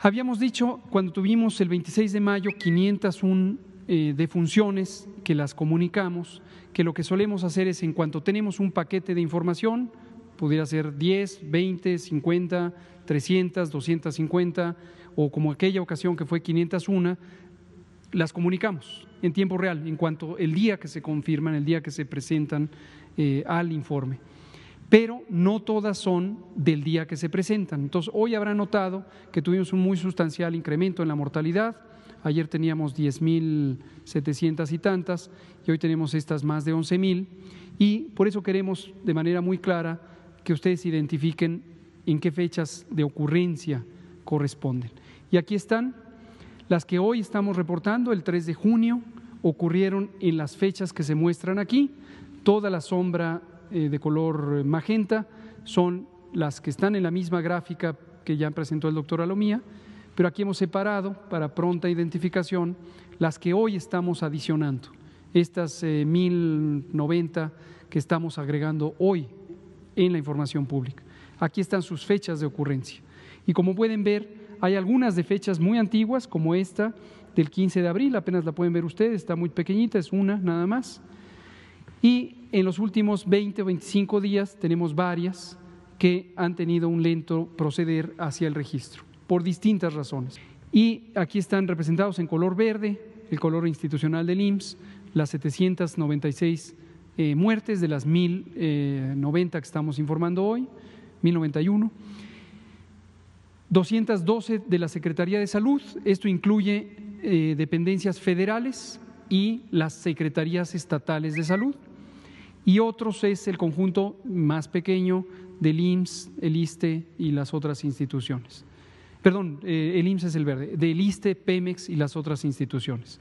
Habíamos dicho cuando tuvimos el 26 de mayo 501 eh, de funciones que las comunicamos, que lo que solemos hacer es en cuanto tenemos un paquete de información, pudiera ser 10, 20, 50, 300, 250 o como aquella ocasión que fue 501, las comunicamos en tiempo real, en cuanto el día que se confirman, el día que se presentan eh, al informe pero no todas son del día que se presentan. Entonces, hoy habrán notado que tuvimos un muy sustancial incremento en la mortalidad. Ayer teníamos 10.700 y tantas y hoy tenemos estas más de 11.000. Y por eso queremos de manera muy clara que ustedes identifiquen en qué fechas de ocurrencia corresponden. Y aquí están las que hoy estamos reportando, el 3 de junio, ocurrieron en las fechas que se muestran aquí. Toda la sombra eh, de color eh, magenta son las que están en la misma gráfica que ya presentó el doctor Alomía, pero aquí hemos separado para pronta identificación las que hoy estamos adicionando, estas 1090 eh, que estamos agregando hoy en la información pública. Aquí están sus fechas de ocurrencia. Y como pueden ver, hay algunas de fechas muy antiguas, como esta del 15 de abril, apenas la pueden ver ustedes, está muy pequeñita, es una nada más. Y en los últimos 20 o 25 días tenemos varias que han tenido un lento proceder hacia el registro, por distintas razones. Y aquí están representados en color verde, el color institucional del IMSS, las 796 eh, muertes de las 1090 eh, que estamos informando hoy, 1091. 212 de la Secretaría de Salud, esto incluye eh, dependencias federales y las secretarías estatales de salud y otros es el conjunto más pequeño del IMSS, el ISTE y las otras instituciones. Perdón, eh, el IMSS es el verde, del ISTE, Pemex y las otras instituciones.